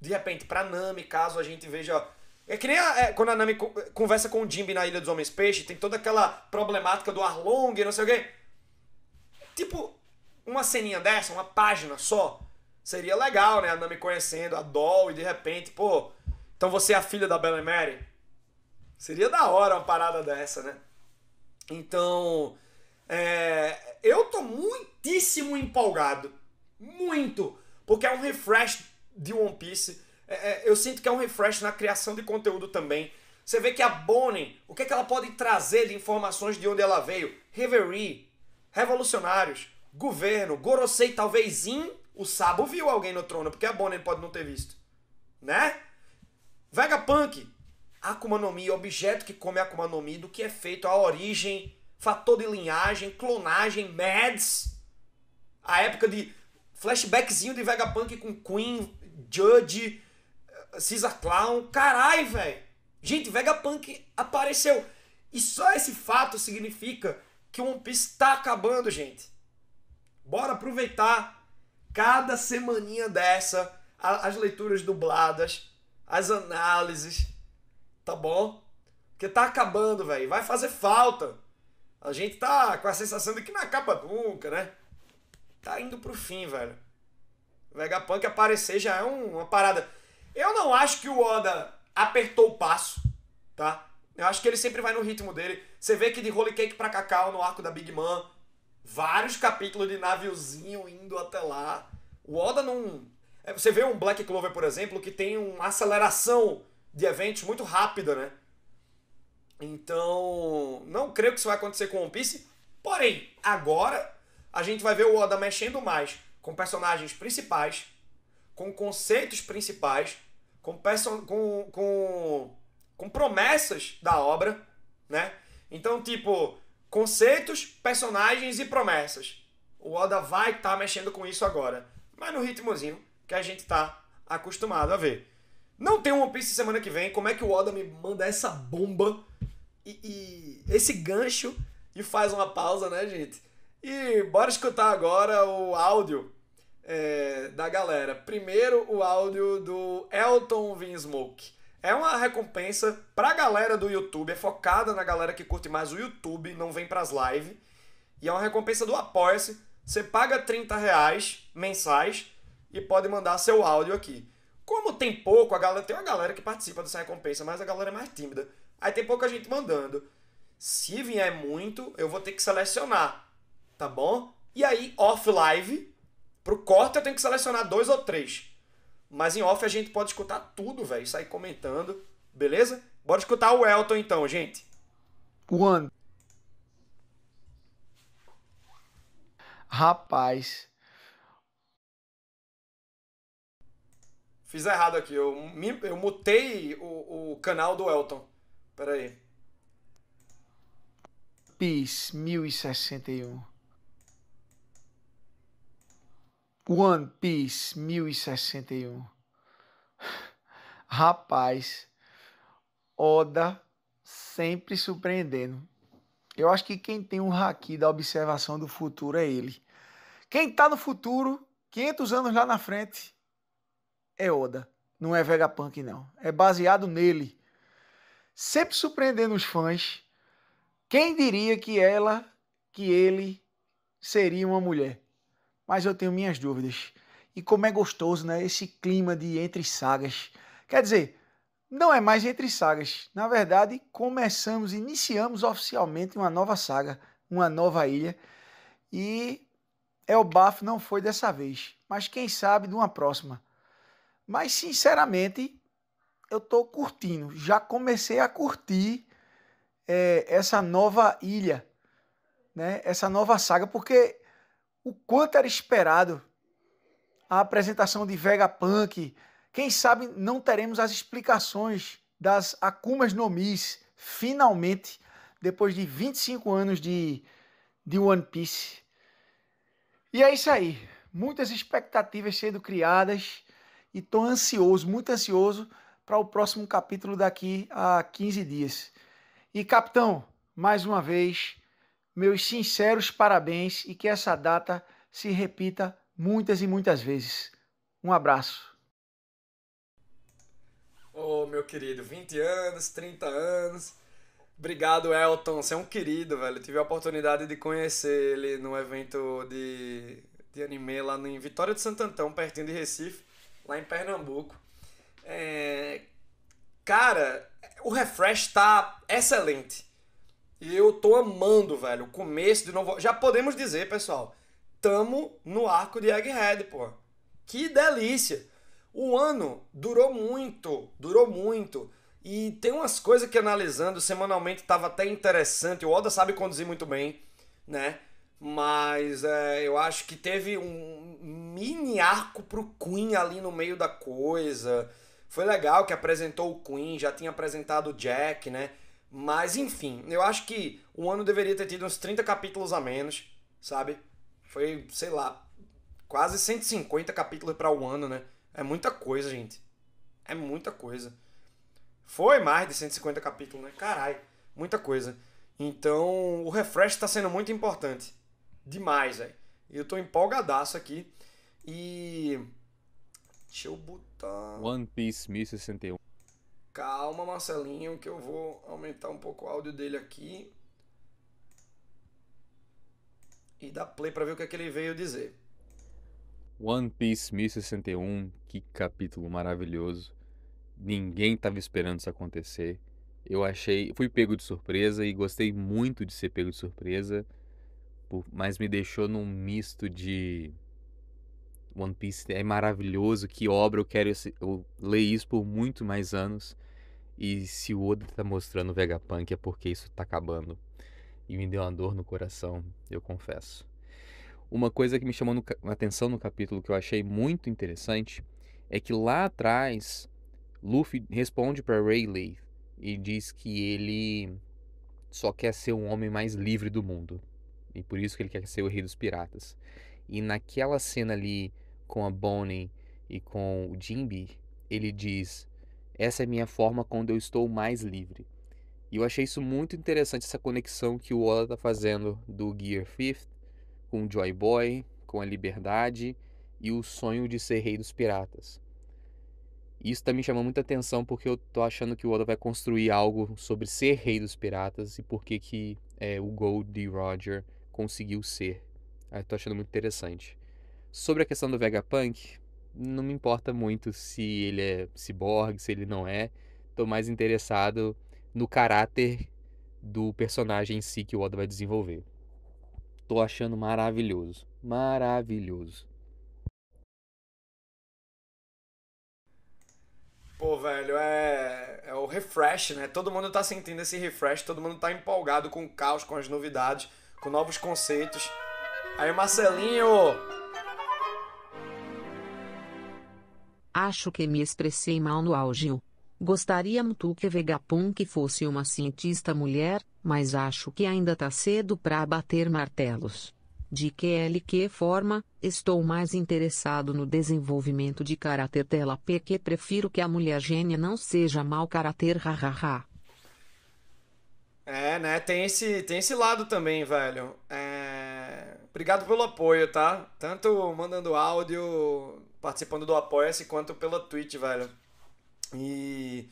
de repente, pra Nami, caso a gente veja é que nem a, é, quando a Nami é, conversa com o Jimmy na Ilha dos Homens Peixe, tem toda aquela problemática do Arlong e não sei o quê. Tipo, uma ceninha dessa, uma página só, seria legal, né? A Nami conhecendo a Doll e de repente, pô, então você é a filha da Bella Mary? Seria da hora uma parada dessa, né? Então, é, eu tô muitíssimo empolgado. Muito! Porque é um refresh de One Piece. É, é, eu sinto que é um refresh na criação de conteúdo também. Você vê que a Bonnie, o que, é que ela pode trazer de informações de onde ela veio? Reverie, revolucionários, governo, Gorosei talvez in. O Sabo viu alguém no trono, porque a Bonnie pode não ter visto. Né? Vegapunk, Akuma no Mi, objeto que come Akuma no Mi, do que é feito, a origem, fator de linhagem, clonagem, Mads, a época de flashbackzinho de Vegapunk com Queen, Judge, Caesar Clown, carai, velho. Gente, Vegapunk apareceu. E só esse fato significa que o One Piece está acabando, gente. Bora aproveitar cada semaninha dessa, as leituras dubladas, as análises, tá bom. Porque tá acabando, velho. Vai fazer falta. A gente tá com a sensação de que não acaba nunca, né? Tá indo pro fim, velho. Vegapunk aparecer já é uma parada. Eu não acho que o Oda apertou o passo, tá? Eu acho que ele sempre vai no ritmo dele. Você vê que de Holy Cake pra Cacau, no arco da Big Man, vários capítulos de naviozinho indo até lá. O Oda não. É, você vê um Black Clover, por exemplo, que tem uma aceleração de eventos muito rápida, né? Então, não creio que isso vai acontecer com One Piece. Porém, agora a gente vai ver o Oda mexendo mais com personagens principais, com conceitos principais, com, com, com, com promessas da obra, né? Então, tipo, conceitos, personagens e promessas. O Oda vai estar tá mexendo com isso agora, mas no ritmozinho que a gente está acostumado a ver. Não tem One Piece semana que vem. Como é que o Oda me manda essa bomba e, e esse gancho e faz uma pausa, né, gente? E bora escutar agora o áudio é, da galera. Primeiro, o áudio do Elton Vinsmoke. É uma recompensa pra galera do YouTube, é focada na galera que curte mais o YouTube, não vem pras lives. E é uma recompensa do Apoia-se. Você paga 30 reais mensais e pode mandar seu áudio aqui. Como tem pouco, a galera tem uma galera que participa dessa recompensa, mas a galera é mais tímida. Aí tem pouca gente mandando. Se vier muito, eu vou ter que selecionar, tá bom? E aí, off live, pro corte eu tenho que selecionar dois ou três. Mas em off a gente pode escutar tudo, velho, sair comentando, beleza? Bora escutar o Elton então, gente. One. Rapaz, Fiz errado aqui. Eu, eu mutei o, o canal do Elton. Pera aí. Piece 1061. One Piece 1061. Rapaz, Oda sempre surpreendendo. Eu acho que quem tem um haki da observação do futuro é ele. Quem está no futuro, 500 anos lá na frente, é Oda, não é Vegapunk, não. É baseado nele. Sempre surpreendendo os fãs. Quem diria que ela, que ele seria uma mulher? Mas eu tenho minhas dúvidas. E como é gostoso, né? Esse clima de entre sagas. Quer dizer, não é mais entre sagas. Na verdade, começamos, iniciamos oficialmente uma nova saga, uma nova ilha. E é o bafo, não foi dessa vez, mas quem sabe de uma próxima. Mas, sinceramente, eu estou curtindo. Já comecei a curtir é, essa nova ilha, né? essa nova saga, porque o quanto era esperado a apresentação de Vegapunk. Quem sabe não teremos as explicações das Akumas no Mis, finalmente, depois de 25 anos de, de One Piece. E é isso aí. Muitas expectativas sendo criadas e estou ansioso, muito ansioso para o próximo capítulo daqui a 15 dias. E capitão, mais uma vez, meus sinceros parabéns e que essa data se repita muitas e muitas vezes. Um abraço. Ô, oh, meu querido, 20 anos, 30 anos. Obrigado, Elton. Você é um querido, velho. tive a oportunidade de conhecer ele num evento de, de anime lá em Vitória de Santo Antão, pertinho de Recife lá em Pernambuco. É... Cara, o refresh tá excelente. E eu tô amando, velho. O começo de novo. Já podemos dizer, pessoal, tamo no arco de Egghead, pô. Que delícia! O ano durou muito, durou muito. E tem umas coisas que analisando semanalmente tava até interessante. O Oda sabe conduzir muito bem, né? Mas é, eu acho que teve um mini arco pro Queen ali no meio da coisa. Foi legal que apresentou o Queen, já tinha apresentado o Jack, né? Mas enfim, eu acho que o ano deveria ter tido uns 30 capítulos a menos, sabe? Foi, sei lá, quase 150 capítulos para o ano, né? É muita coisa, gente. É muita coisa. Foi mais de 150 capítulos, né? Caralho, muita coisa. Então, o refresh está sendo muito importante demais, velho. Eu tô empolgadaço aqui. E. Deixa eu botar. One Piece 1061. Calma, Marcelinho, que eu vou aumentar um pouco o áudio dele aqui. E dar play pra ver o que, é que ele veio dizer. One Piece 1061, que capítulo maravilhoso. Ninguém tava esperando isso acontecer. Eu achei. Fui pego de surpresa e gostei muito de ser pego de surpresa tempo, mas me deixou num misto de One Piece é maravilhoso, que obra, eu quero eu ler isso por muito mais anos. E se o Oda tá mostrando Vegapunk é porque isso tá acabando. E me deu uma dor no coração, eu confesso. Uma coisa que me chamou a atenção no capítulo que eu achei muito interessante é que lá atrás Luffy responde para Rayleigh e diz que ele só quer ser o homem mais livre do mundo. E por isso que ele quer ser o rei dos piratas. E naquela cena ali com a Bonnie e com o Jimby, ele diz: Essa é minha forma quando eu estou mais livre. E eu achei isso muito interessante, essa conexão que o Ola está fazendo do Gear Fifth com o Joy Boy, com a liberdade e o sonho de ser rei dos piratas. Isso tá me chamando muita atenção porque eu tô achando que o Oda vai construir algo sobre ser rei dos piratas e por que que é, o Gold D. Roger conseguiu ser. Ah, eu tô achando muito interessante. Sobre a questão do Vegapunk, não me importa muito se ele é cyborg, se ele não é. Tô mais interessado no caráter do personagem em si que o Oda vai desenvolver. Tô achando maravilhoso. Maravilhoso. Pô, velho, é, é o refresh, né? Todo mundo tá sentindo esse refresh, todo mundo tá empolgado com o caos, com as novidades com novos conceitos. Aí, Marcelinho! Acho que me expressei mal no auge. Gostaria muito que Vegapunk fosse uma cientista mulher, mas acho que ainda tá cedo para bater martelos. De que que forma, estou mais interessado no desenvolvimento de caráter dela porque prefiro que a mulher gênia não seja mau caráter hahaha. É, né? Tem esse, tem esse lado também, velho. É... Obrigado pelo apoio, tá? Tanto mandando áudio, participando do Apoia-se, quanto pela Twitch, velho. E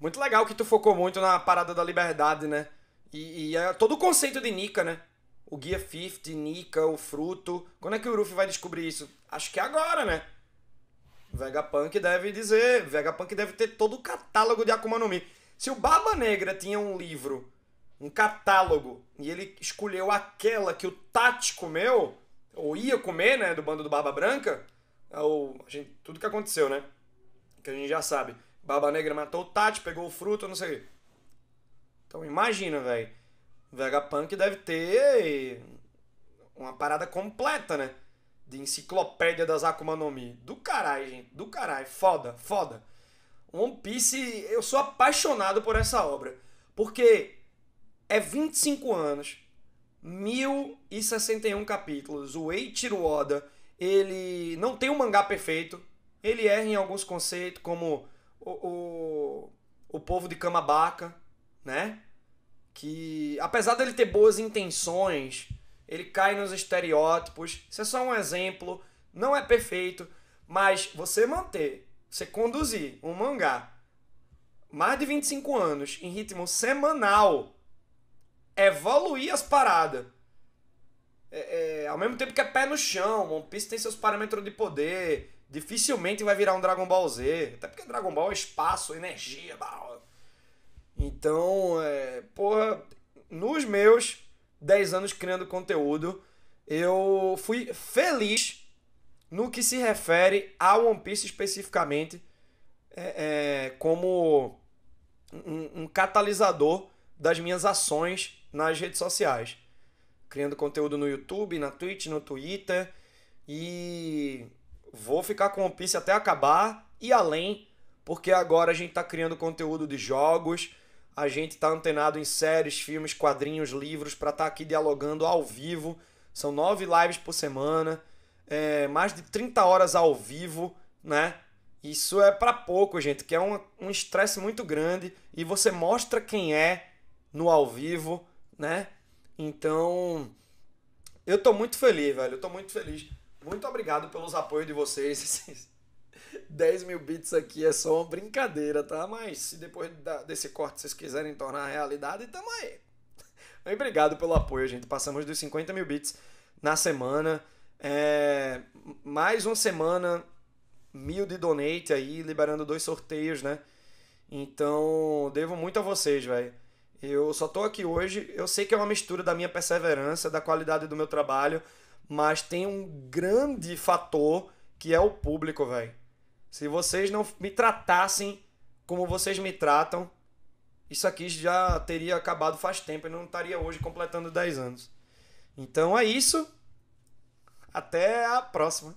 muito legal que tu focou muito na parada da liberdade, né? E, e é todo o conceito de Nika, né? O Guia 50, Nika, o Fruto. Quando é que o Ruff vai descobrir isso? Acho que é agora, né? Vegapunk deve dizer. Vegapunk deve ter todo o catálogo de Akuma no Mi. Se o Baba Negra tinha um livro um catálogo e ele escolheu aquela que o Tati comeu, ou ia comer, né, do bando do Barba Branca, é ou, gente, tudo que aconteceu, né? Que a gente já sabe. Barba Negra matou o Tati, pegou o fruto, não sei o quê. Então imagina, velho. Vegapunk deve ter uma parada completa, né? De enciclopédia das Akuma no Mi. Do caralho, gente. Do caralho. Foda, foda. One Piece, eu sou apaixonado por essa obra. Porque é 25 anos, 1061 capítulos. O Eiichiro Oda, ele não tem um mangá perfeito. Ele erra em alguns conceitos, como o, o, o povo de Kamabaka, né? Que, apesar dele ter boas intenções, ele cai nos estereótipos. Isso é só um exemplo. Não é perfeito, mas você manter, você conduzir um mangá mais de 25 anos em ritmo semanal evoluir as paradas. É, é, ao mesmo tempo que é pé no chão, One Piece tem seus parâmetros de poder, dificilmente vai virar um Dragon Ball Z. Até porque Dragon Ball é espaço, energia, blá. Então, é, porra, nos meus 10 anos criando conteúdo, eu fui feliz no que se refere a One Piece especificamente, é, é, como um, um catalisador das minhas ações nas redes sociais, criando conteúdo no YouTube, na Twitch, no Twitter e vou ficar com o One Piece até acabar e além, porque agora a gente está criando conteúdo de jogos, a gente está antenado em séries, filmes, quadrinhos, livros para estar tá aqui dialogando ao vivo. São nove lives por semana, é, mais de 30 horas ao vivo, né? Isso é para pouco, gente, que é um estresse um muito grande e você mostra quem é no ao vivo né? Então, eu tô muito feliz, velho. Eu tô muito feliz. Muito obrigado pelos apoios de vocês. Esses 10 mil bits aqui é só uma brincadeira, tá? Mas se depois desse corte vocês quiserem tornar realidade, tamo aí. Obrigado pelo apoio, gente. Passamos dos 50 mil bits na semana. É... Mais uma semana, mil de donate aí, liberando dois sorteios, né? Então, devo muito a vocês, velho. Eu só estou aqui hoje. Eu sei que é uma mistura da minha perseverança, da qualidade do meu trabalho, mas tem um grande fator que é o público, velho. Se vocês não me tratassem como vocês me tratam, isso aqui já teria acabado faz tempo e não estaria hoje completando 10 anos. Então é isso. Até a próxima.